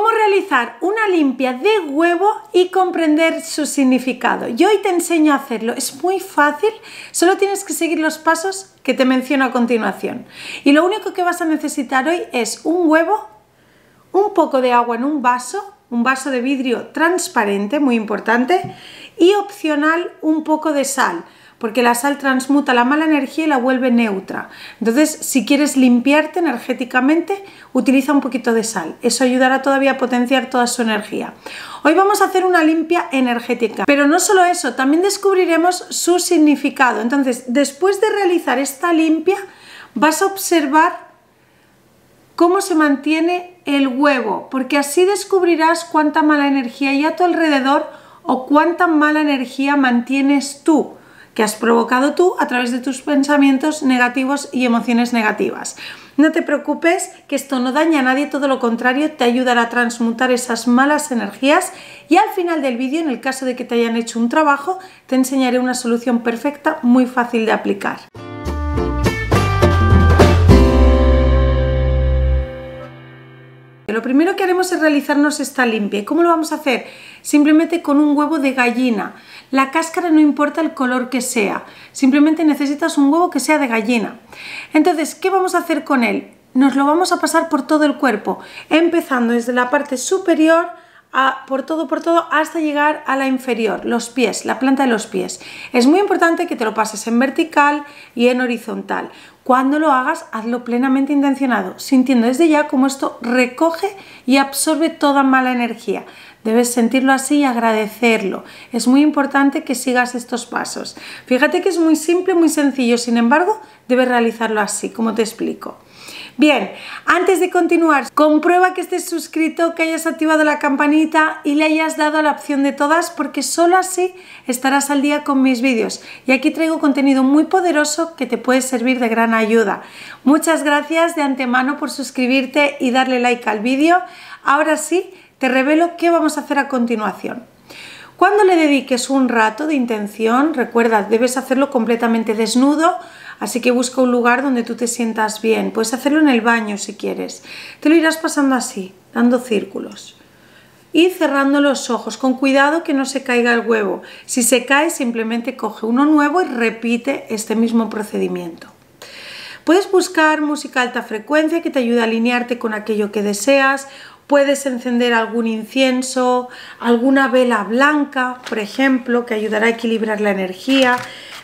cómo realizar una limpia de huevo y comprender su significado. Yo hoy te enseño a hacerlo, es muy fácil, solo tienes que seguir los pasos que te menciono a continuación. Y lo único que vas a necesitar hoy es un huevo, un poco de agua en un vaso, un vaso de vidrio transparente, muy importante, y opcional un poco de sal porque la sal transmuta la mala energía y la vuelve neutra. Entonces, si quieres limpiarte energéticamente, utiliza un poquito de sal. Eso ayudará todavía a potenciar toda su energía. Hoy vamos a hacer una limpia energética, pero no solo eso, también descubriremos su significado. Entonces, después de realizar esta limpia, vas a observar cómo se mantiene el huevo, porque así descubrirás cuánta mala energía hay a tu alrededor o cuánta mala energía mantienes tú que has provocado tú a través de tus pensamientos negativos y emociones negativas. No te preocupes, que esto no daña a nadie, todo lo contrario, te ayudará a transmutar esas malas energías y al final del vídeo, en el caso de que te hayan hecho un trabajo, te enseñaré una solución perfecta muy fácil de aplicar. lo primero que haremos es realizarnos esta limpia. cómo lo vamos a hacer? Simplemente con un huevo de gallina. La cáscara no importa el color que sea, simplemente necesitas un huevo que sea de gallina. Entonces, ¿qué vamos a hacer con él? Nos lo vamos a pasar por todo el cuerpo, empezando desde la parte superior a, por todo, por todo, hasta llegar a la inferior, los pies, la planta de los pies. Es muy importante que te lo pases en vertical y en horizontal. Cuando lo hagas, hazlo plenamente intencionado, sintiendo desde ya cómo esto recoge y absorbe toda mala energía. Debes sentirlo así y agradecerlo. Es muy importante que sigas estos pasos. Fíjate que es muy simple, muy sencillo, sin embargo, debes realizarlo así, como te explico. Bien, antes de continuar, comprueba que estés suscrito, que hayas activado la campanita y le hayas dado la opción de todas porque solo así estarás al día con mis vídeos. Y aquí traigo contenido muy poderoso que te puede servir de gran ayuda. Muchas gracias de antemano por suscribirte y darle like al vídeo. Ahora sí, te revelo qué vamos a hacer a continuación. Cuando le dediques un rato de intención, recuerda, debes hacerlo completamente desnudo, Así que busca un lugar donde tú te sientas bien. Puedes hacerlo en el baño si quieres. Te lo irás pasando así, dando círculos. Y cerrando los ojos, con cuidado que no se caiga el huevo. Si se cae, simplemente coge uno nuevo y repite este mismo procedimiento. Puedes buscar música alta frecuencia que te ayude a alinearte con aquello que deseas. Puedes encender algún incienso, alguna vela blanca, por ejemplo, que ayudará a equilibrar la energía.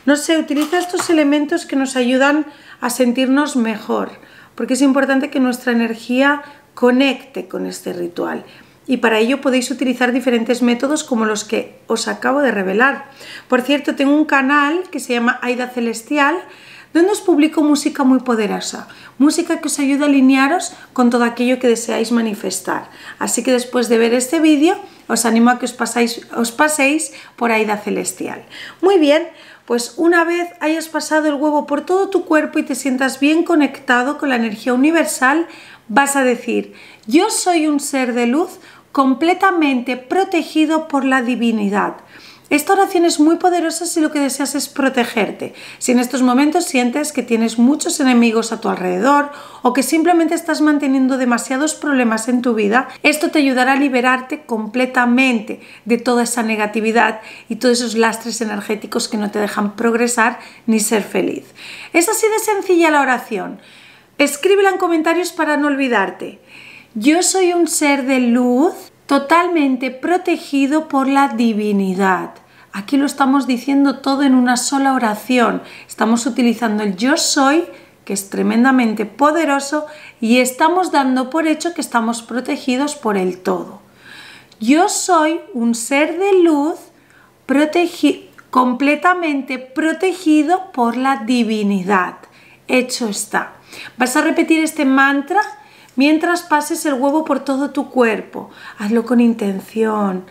No sé, utiliza estos elementos que nos ayudan a sentirnos mejor, porque es importante que nuestra energía conecte con este ritual. Y para ello podéis utilizar diferentes métodos como los que os acabo de revelar. Por cierto, tengo un canal que se llama Aida Celestial, donde os publico música muy poderosa, música que os ayuda a alinearos con todo aquello que deseáis manifestar. Así que después de ver este vídeo, os animo a que os, os paséis por Aida Celestial. Muy bien, pues una vez hayas pasado el huevo por todo tu cuerpo y te sientas bien conectado con la energía universal, vas a decir, yo soy un ser de luz completamente protegido por la divinidad. Esta oración es muy poderosa si lo que deseas es protegerte, si en estos momentos sientes que tienes muchos enemigos a tu alrededor o que simplemente estás manteniendo demasiados problemas en tu vida, esto te ayudará a liberarte completamente de toda esa negatividad y todos esos lastres energéticos que no te dejan progresar ni ser feliz. Es así de sencilla la oración. Escríbela en comentarios para no olvidarte. Yo soy un ser de luz totalmente protegido por la divinidad. Aquí lo estamos diciendo todo en una sola oración. Estamos utilizando el yo soy, que es tremendamente poderoso, y estamos dando por hecho que estamos protegidos por el todo. Yo soy un ser de luz protegi completamente protegido por la divinidad. Hecho está. Vas a repetir este mantra Mientras pases el huevo por todo tu cuerpo, hazlo con intención,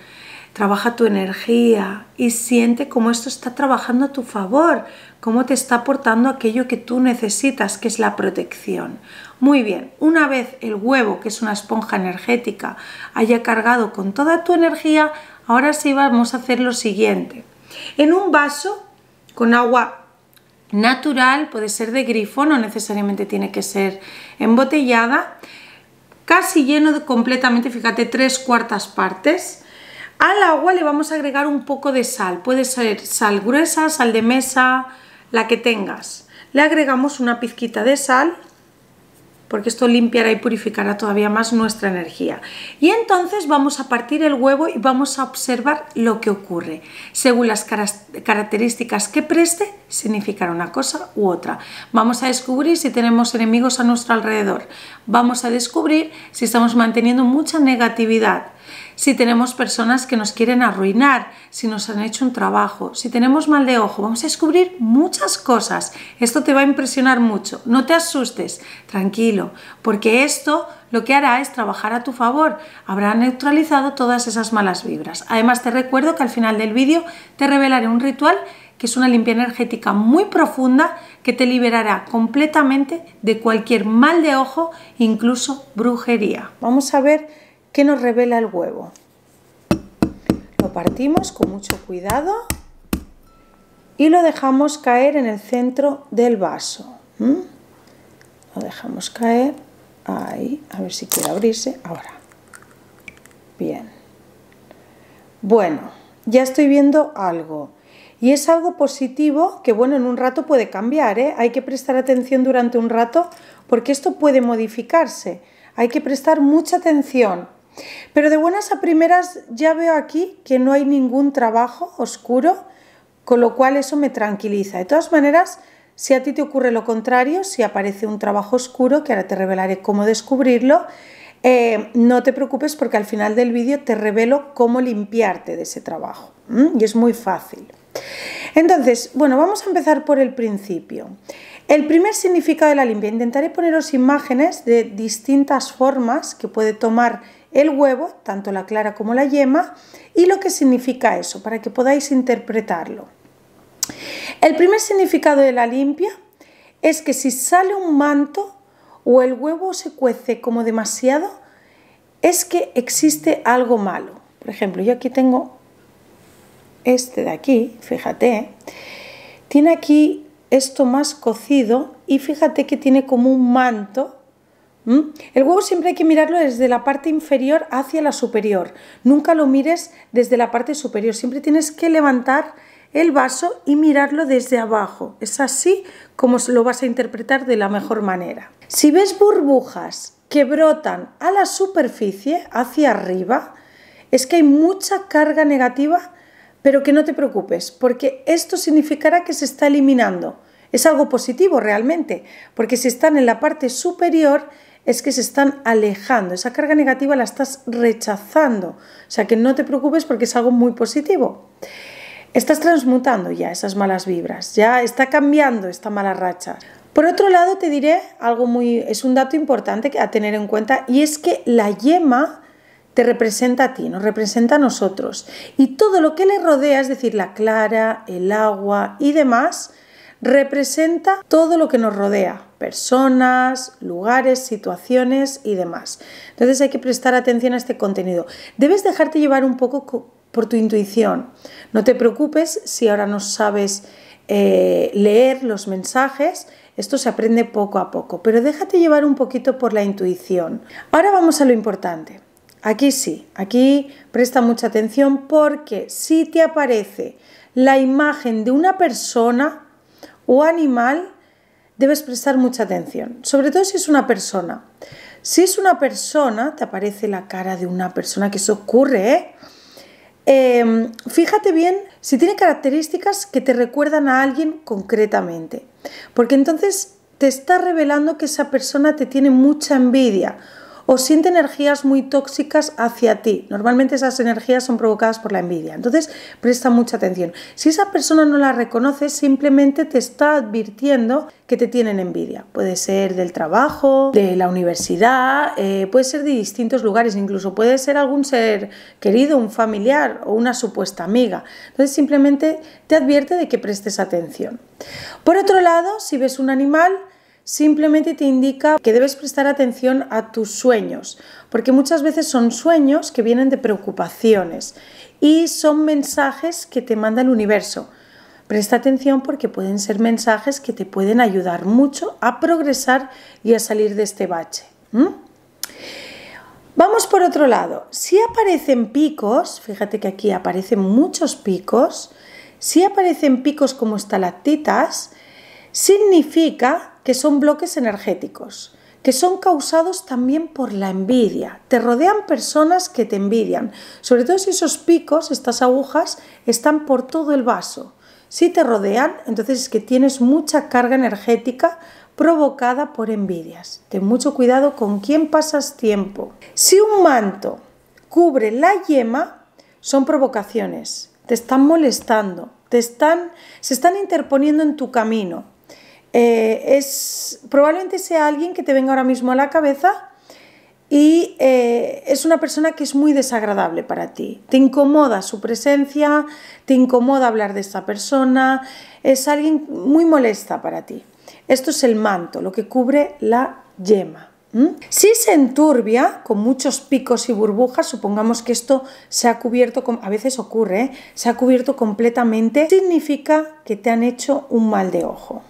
trabaja tu energía y siente cómo esto está trabajando a tu favor, cómo te está aportando aquello que tú necesitas, que es la protección. Muy bien, una vez el huevo, que es una esponja energética, haya cargado con toda tu energía, ahora sí vamos a hacer lo siguiente. En un vaso con agua natural, puede ser de grifo, no necesariamente tiene que ser embotellada, casi lleno completamente, fíjate, tres cuartas partes. Al agua le vamos a agregar un poco de sal, puede ser sal gruesa, sal de mesa, la que tengas. Le agregamos una pizquita de sal, porque esto limpiará y purificará todavía más nuestra energía. Y entonces vamos a partir el huevo y vamos a observar lo que ocurre. Según las características que preste, significará una cosa u otra. Vamos a descubrir si tenemos enemigos a nuestro alrededor. Vamos a descubrir si estamos manteniendo mucha negatividad si tenemos personas que nos quieren arruinar, si nos han hecho un trabajo, si tenemos mal de ojo, vamos a descubrir muchas cosas. Esto te va a impresionar mucho. No te asustes, tranquilo, porque esto lo que hará es trabajar a tu favor, habrá neutralizado todas esas malas vibras. Además te recuerdo que al final del vídeo te revelaré un ritual que es una limpia energética muy profunda que te liberará completamente de cualquier mal de ojo, incluso brujería. Vamos a ver que nos revela el huevo. Lo partimos con mucho cuidado y lo dejamos caer en el centro del vaso. Lo dejamos caer. Ahí, a ver si quiere abrirse. Ahora. Bien. Bueno, ya estoy viendo algo. Y es algo positivo que, bueno, en un rato puede cambiar, ¿eh? Hay que prestar atención durante un rato porque esto puede modificarse. Hay que prestar mucha atención pero de buenas a primeras ya veo aquí que no hay ningún trabajo oscuro, con lo cual eso me tranquiliza. De todas maneras, si a ti te ocurre lo contrario, si aparece un trabajo oscuro, que ahora te revelaré cómo descubrirlo, eh, no te preocupes porque al final del vídeo te revelo cómo limpiarte de ese trabajo. Y es muy fácil. Entonces, bueno, vamos a empezar por el principio. El primer significado de la limpia, intentaré poneros imágenes de distintas formas que puede tomar el huevo, tanto la clara como la yema, y lo que significa eso, para que podáis interpretarlo. El primer significado de la limpia es que si sale un manto o el huevo se cuece como demasiado, es que existe algo malo. Por ejemplo, yo aquí tengo este de aquí, fíjate, tiene aquí esto más cocido y fíjate que tiene como un manto ¿Mm? El huevo siempre hay que mirarlo desde la parte inferior hacia la superior. Nunca lo mires desde la parte superior. Siempre tienes que levantar el vaso y mirarlo desde abajo. Es así como lo vas a interpretar de la mejor manera. Si ves burbujas que brotan a la superficie, hacia arriba, es que hay mucha carga negativa, pero que no te preocupes, porque esto significará que se está eliminando. Es algo positivo realmente, porque si están en la parte superior es que se están alejando, esa carga negativa la estás rechazando, o sea que no te preocupes porque es algo muy positivo. Estás transmutando ya esas malas vibras, ya está cambiando esta mala racha. Por otro lado, te diré algo muy, es un dato importante a tener en cuenta y es que la yema te representa a ti, nos representa a nosotros y todo lo que le rodea, es decir, la clara, el agua y demás, representa todo lo que nos rodea, personas, lugares, situaciones y demás. Entonces hay que prestar atención a este contenido. Debes dejarte llevar un poco por tu intuición. No te preocupes si ahora no sabes eh, leer los mensajes. Esto se aprende poco a poco, pero déjate llevar un poquito por la intuición. Ahora vamos a lo importante. Aquí sí, aquí presta mucha atención porque si te aparece la imagen de una persona, o animal, debes prestar mucha atención, sobre todo si es una persona. Si es una persona, te aparece la cara de una persona, que se ocurre, ¿eh? em, fíjate bien si tiene características que te recuerdan a alguien concretamente, porque entonces te está revelando que esa persona te tiene mucha envidia o siente energías muy tóxicas hacia ti. Normalmente esas energías son provocadas por la envidia. Entonces, presta mucha atención. Si esa persona no la reconoce, simplemente te está advirtiendo que te tienen envidia. Puede ser del trabajo, de la universidad, eh, puede ser de distintos lugares, incluso puede ser algún ser querido, un familiar o una supuesta amiga. Entonces, simplemente te advierte de que prestes atención. Por otro lado, si ves un animal, simplemente te indica que debes prestar atención a tus sueños, porque muchas veces son sueños que vienen de preocupaciones y son mensajes que te manda el universo. Presta atención porque pueden ser mensajes que te pueden ayudar mucho a progresar y a salir de este bache. Vamos por otro lado. Si aparecen picos, fíjate que aquí aparecen muchos picos, si aparecen picos como estalactitas, significa que son bloques energéticos, que son causados también por la envidia. Te rodean personas que te envidian, sobre todo si esos picos, estas agujas, están por todo el vaso. Si te rodean, entonces es que tienes mucha carga energética provocada por envidias. Ten mucho cuidado con quién pasas tiempo. Si un manto cubre la yema, son provocaciones. Te están molestando, te están, se están interponiendo en tu camino. Eh, es, probablemente sea alguien que te venga ahora mismo a la cabeza y eh, es una persona que es muy desagradable para ti. Te incomoda su presencia, te incomoda hablar de esta persona, es alguien muy molesta para ti. Esto es el manto, lo que cubre la yema. Si se enturbia con muchos picos y burbujas, supongamos que esto se ha cubierto, a veces ocurre, ¿eh? se ha cubierto completamente, significa que te han hecho un mal de ojo.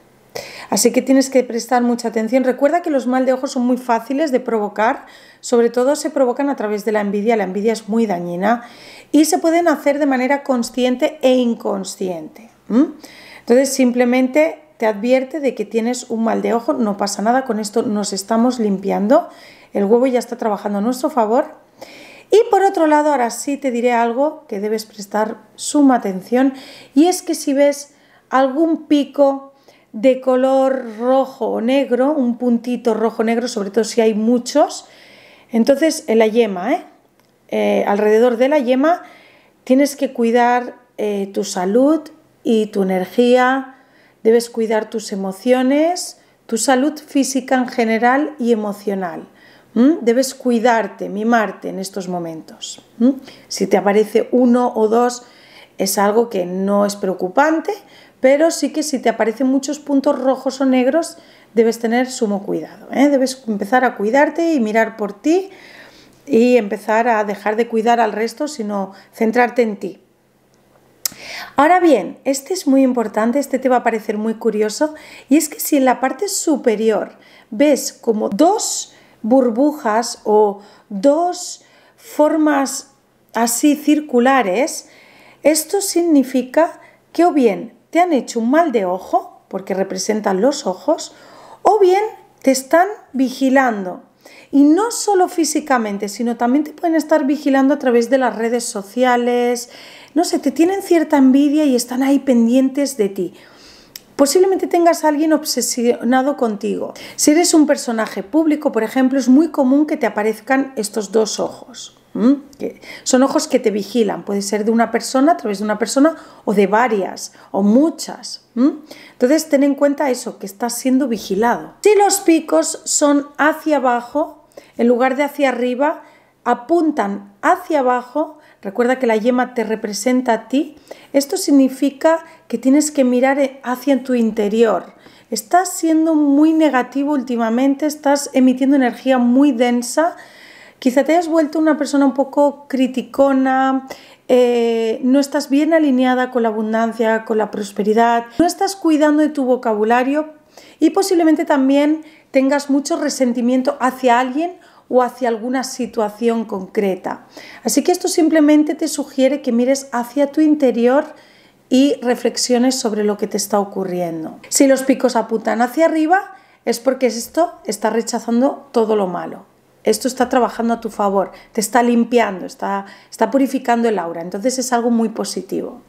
Así que tienes que prestar mucha atención. Recuerda que los mal de ojos son muy fáciles de provocar, sobre todo se provocan a través de la envidia, la envidia es muy dañina y se pueden hacer de manera consciente e inconsciente. Entonces simplemente te advierte de que tienes un mal de ojo, no pasa nada, con esto nos estamos limpiando, el huevo ya está trabajando a nuestro favor. Y por otro lado, ahora sí te diré algo que debes prestar suma atención y es que si ves algún pico de color rojo o negro, un puntito rojo negro, sobre todo si hay muchos. Entonces, en la yema, ¿eh? Eh, alrededor de la yema, tienes que cuidar eh, tu salud y tu energía, debes cuidar tus emociones, tu salud física en general y emocional. Debes cuidarte, mimarte en estos momentos. Si te aparece uno o dos, es algo que no es preocupante, pero sí que si te aparecen muchos puntos rojos o negros, debes tener sumo cuidado. ¿eh? Debes empezar a cuidarte y mirar por ti y empezar a dejar de cuidar al resto, sino centrarte en ti. Ahora bien, este es muy importante, este te va a parecer muy curioso, y es que si en la parte superior ves como dos burbujas o dos formas así circulares, esto significa que o bien te han hecho un mal de ojo, porque representan los ojos, o bien te están vigilando. Y no solo físicamente, sino también te pueden estar vigilando a través de las redes sociales. No sé, te tienen cierta envidia y están ahí pendientes de ti. Posiblemente tengas a alguien obsesionado contigo. Si eres un personaje público, por ejemplo, es muy común que te aparezcan estos dos ojos son ojos que te vigilan, puede ser de una persona, a través de una persona, o de varias, o muchas. Entonces, ten en cuenta eso, que estás siendo vigilado. Si los picos son hacia abajo, en lugar de hacia arriba, apuntan hacia abajo, recuerda que la yema te representa a ti, esto significa que tienes que mirar hacia tu interior. Estás siendo muy negativo últimamente, estás emitiendo energía muy densa, Quizá te hayas vuelto una persona un poco criticona, eh, no estás bien alineada con la abundancia, con la prosperidad, no estás cuidando de tu vocabulario y posiblemente también tengas mucho resentimiento hacia alguien o hacia alguna situación concreta. Así que esto simplemente te sugiere que mires hacia tu interior y reflexiones sobre lo que te está ocurriendo. Si los picos apuntan hacia arriba, es porque esto está rechazando todo lo malo. Esto está trabajando a tu favor, te está limpiando, está, está purificando el aura. Entonces es algo muy positivo.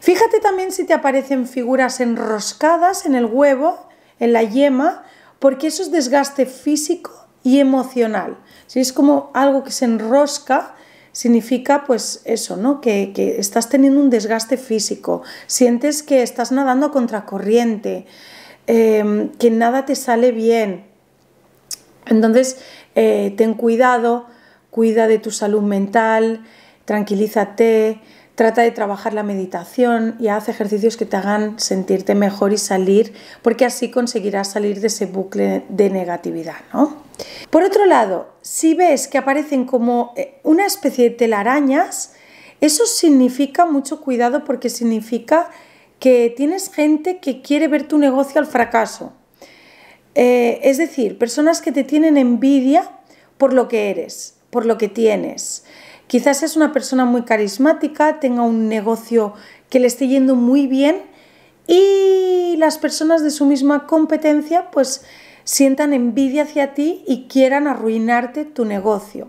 Fíjate también si te aparecen figuras enroscadas en el huevo, en la yema, porque eso es desgaste físico y emocional. Si es como algo que se enrosca, significa pues eso, ¿no? Que, estás teniendo un desgaste físico, sientes que estás nadando a contracorriente, em, que nada te sale bien, entonces, eh, ten cuidado, cuida de tu salud mental, tranquilízate, trata de trabajar la meditación y haz ejercicios que te hagan sentirte mejor y salir, porque así conseguirás salir de ese bucle de negatividad, ¿no? Por otro lado, si ves que aparecen como eh, una especie de telarañas, eso significa mucho cuidado porque significa que tienes gente que quiere ver tu negocio al fracaso. Eh, es decir, personas que te tienen envidia por lo que eres, por lo que tienes. Quizás es una persona muy carismática, tenga un negocio que le esté yendo muy bien y las personas de su misma competencia pues sientan envidia hacia ti y quieran arruinarte tu negocio.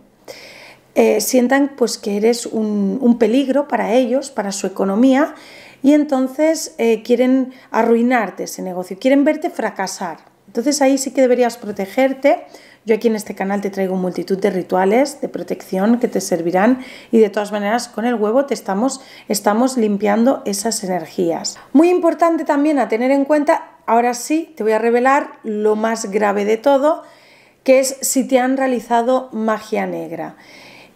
Eh, sientan pues que eres un, peligro para ellos, para su economía y entonces eh, quieren arruinarte ese negocio, quieren verte fracasar. Entonces ahí sí que deberías protegerte. Yo aquí en este canal te traigo multitud de rituales de protección que te servirán y de todas maneras con el huevo te estamos, estamos limpiando esas energías. Muy importante también a tener en cuenta, ahora sí te voy a revelar lo más grave de todo, que es si te han realizado magia negra.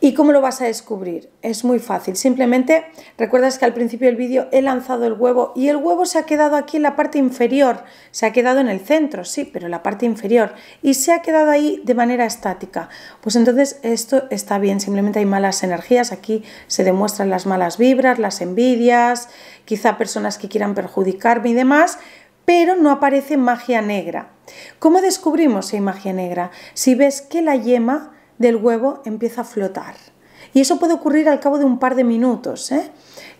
¿Y cómo lo vas a descubrir? Es muy fácil. Simplemente recuerdas que al principio del vídeo he lanzado el huevo y el huevo se ha quedado aquí en la parte inferior. Se ha quedado en el centro, sí, pero en la parte inferior. Y se ha quedado ahí de manera estática. Pues entonces esto está bien. Simplemente hay malas energías. Aquí se demuestran las malas vibras, las envidias, quizá personas que quieran perjudicarme y demás pero no aparece magia negra. ¿Cómo descubrimos si hay magia negra? Si ves que la yema del huevo empieza a flotar. Y eso puede ocurrir al cabo de un par de minutos. ¿eh?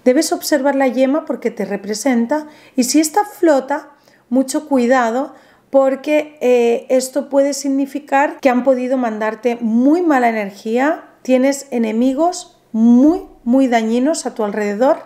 Debes observar la yema porque te representa y si esta flota, mucho cuidado porque eh, esto puede significar que han podido mandarte muy mala energía, tienes enemigos muy, muy dañinos a tu alrededor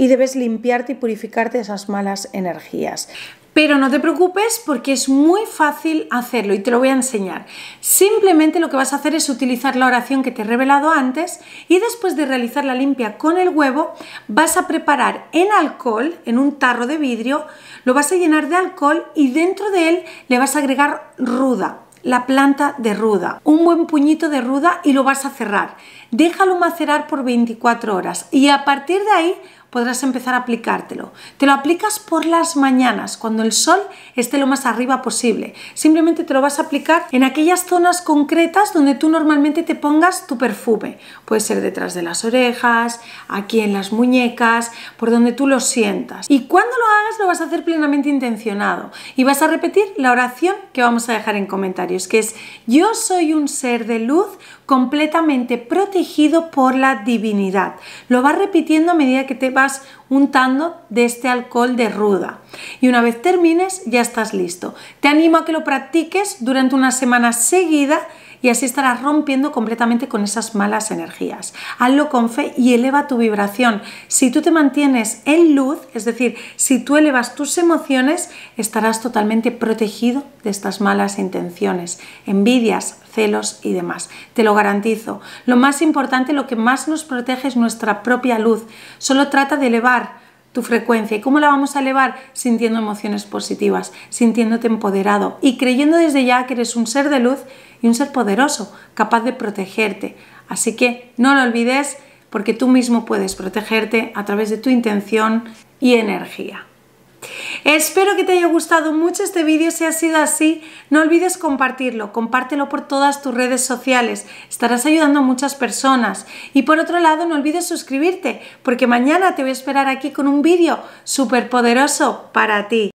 y debes limpiarte y purificarte esas malas energías. Pero no te preocupes porque es muy fácil hacerlo y te lo voy a enseñar. Simplemente lo que vas a hacer es utilizar la oración que te he revelado antes y después de realizar la limpia con el huevo vas a preparar en alcohol, en un tarro de vidrio, lo vas a llenar de alcohol y dentro de él le vas a agregar ruda, la planta de ruda, un buen puñito de ruda y lo vas a cerrar. Déjalo macerar por 24 horas y a partir de ahí podrás empezar a aplicártelo. Te lo aplicas por las mañanas, cuando el sol esté lo más arriba posible. Simplemente te lo vas a aplicar en aquellas zonas concretas donde tú normalmente te pongas tu perfume. Puede ser detrás de las orejas, aquí en las muñecas, por donde tú lo sientas. Y cuando lo hagas lo vas a hacer plenamente intencionado y vas a repetir la oración que vamos a dejar en comentarios, que es yo soy un ser de luz completamente protegido por la divinidad. Lo vas repitiendo a medida que te vas untando de este alcohol de ruda. Y una vez termines ya estás listo. Te animo a que lo practiques durante una semana seguida y así estarás rompiendo completamente con esas malas energías. Hazlo con fe y eleva tu vibración. Si tú te mantienes en luz, es decir, si tú elevas tus emociones, estarás totalmente protegido de estas malas intenciones, envidias, celos y demás. Te lo garantizo. Lo más importante, lo que más nos protege es nuestra propia luz. Solo trata de elevar tu frecuencia. ¿Y cómo la vamos a elevar? Sintiendo emociones positivas, sintiéndote empoderado y creyendo desde ya que eres un ser de luz y un ser poderoso, capaz de protegerte. Así que no lo olvides porque tú mismo puedes protegerte a través de tu intención y energía. Espero que te haya gustado mucho este vídeo, si ha sido así, no olvides compartirlo, compártelo por todas tus redes sociales, estarás ayudando a muchas personas. Y por otro lado, no olvides suscribirte, porque mañana te voy a esperar aquí con un vídeo súper poderoso para ti.